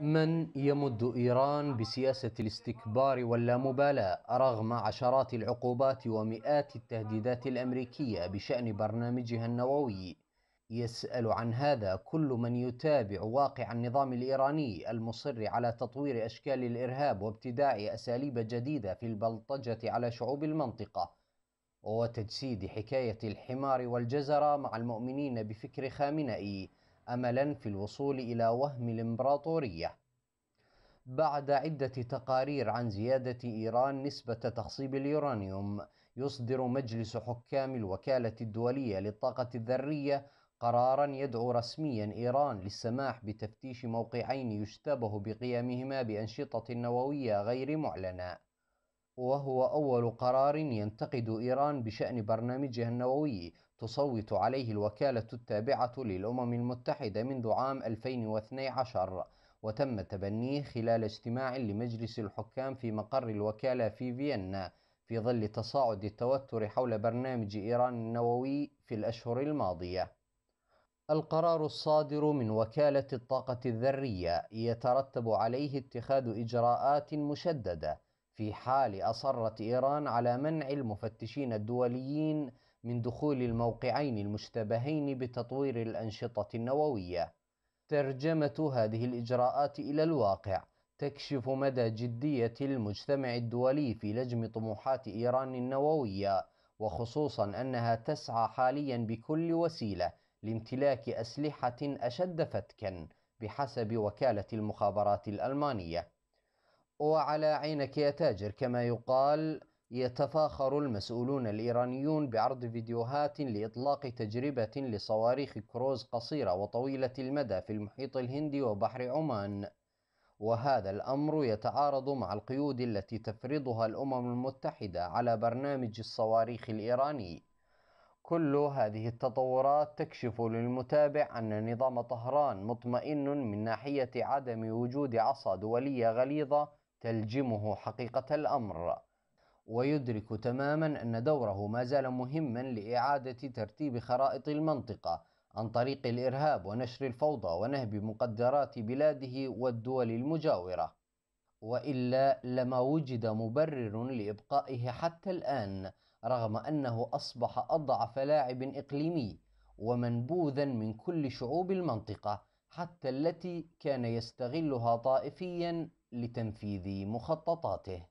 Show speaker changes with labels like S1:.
S1: من يمد إيران بسياسة الاستكبار واللامبالاة رغم عشرات العقوبات ومئات التهديدات الأمريكية بشأن برنامجها النووي يسأل عن هذا كل من يتابع واقع النظام الإيراني المصر على تطوير أشكال الإرهاب وابتداع أساليب جديدة في البلطجة على شعوب المنطقة وتجسيد حكاية الحمار والجزرة مع المؤمنين بفكر خامنئي أملا في الوصول إلى وهم الإمبراطورية بعد عدة تقارير عن زيادة إيران نسبة تخصيب اليورانيوم يصدر مجلس حكام الوكالة الدولية للطاقة الذرية قرارا يدعو رسميا إيران للسماح بتفتيش موقعين يشتبه بقيامهما بأنشطة نووية غير معلنة وهو أول قرار ينتقد إيران بشأن برنامجها النووي تصوت عليه الوكالة التابعة للأمم المتحدة منذ عام 2012 وتم تبنيه خلال اجتماع لمجلس الحكام في مقر الوكالة في فيينا في ظل تصاعد التوتر حول برنامج إيران النووي في الأشهر الماضية. القرار الصادر من وكالة الطاقة الذرية يترتب عليه اتخاذ إجراءات مشددة في حال أصرت إيران على منع المفتشين الدوليين من دخول الموقعين المشتبهين بتطوير الأنشطة النووية. ترجمة هذه الإجراءات إلى الواقع تكشف مدى جدية المجتمع الدولي في لجم طموحات إيران النووية، وخصوصا أنها تسعى حاليا بكل وسيلة لامتلاك أسلحة أشد فتكا بحسب وكالة المخابرات الألمانية. وعلى عينك يا تاجر كما يقال يتفاخر المسؤولون الإيرانيون بعرض فيديوهات لإطلاق تجربة لصواريخ كروز قصيرة وطويلة المدى في المحيط الهندي وبحر عمان وهذا الأمر يتعارض مع القيود التي تفرضها الأمم المتحدة على برنامج الصواريخ الإيراني كل هذه التطورات تكشف للمتابع أن نظام طهران مطمئن من ناحية عدم وجود عصا دولية غليظة تلجمه حقيقة الأمر ويدرك تماما أن دوره ما زال مهما لإعادة ترتيب خرائط المنطقة عن طريق الإرهاب ونشر الفوضى ونهب مقدرات بلاده والدول المجاورة وإلا لما وجد مبرر لإبقائه حتى الآن رغم أنه أصبح أضعف لاعب إقليمي ومنبوذا من كل شعوب المنطقة حتى التي كان يستغلها طائفيا لتنفيذ مخططاته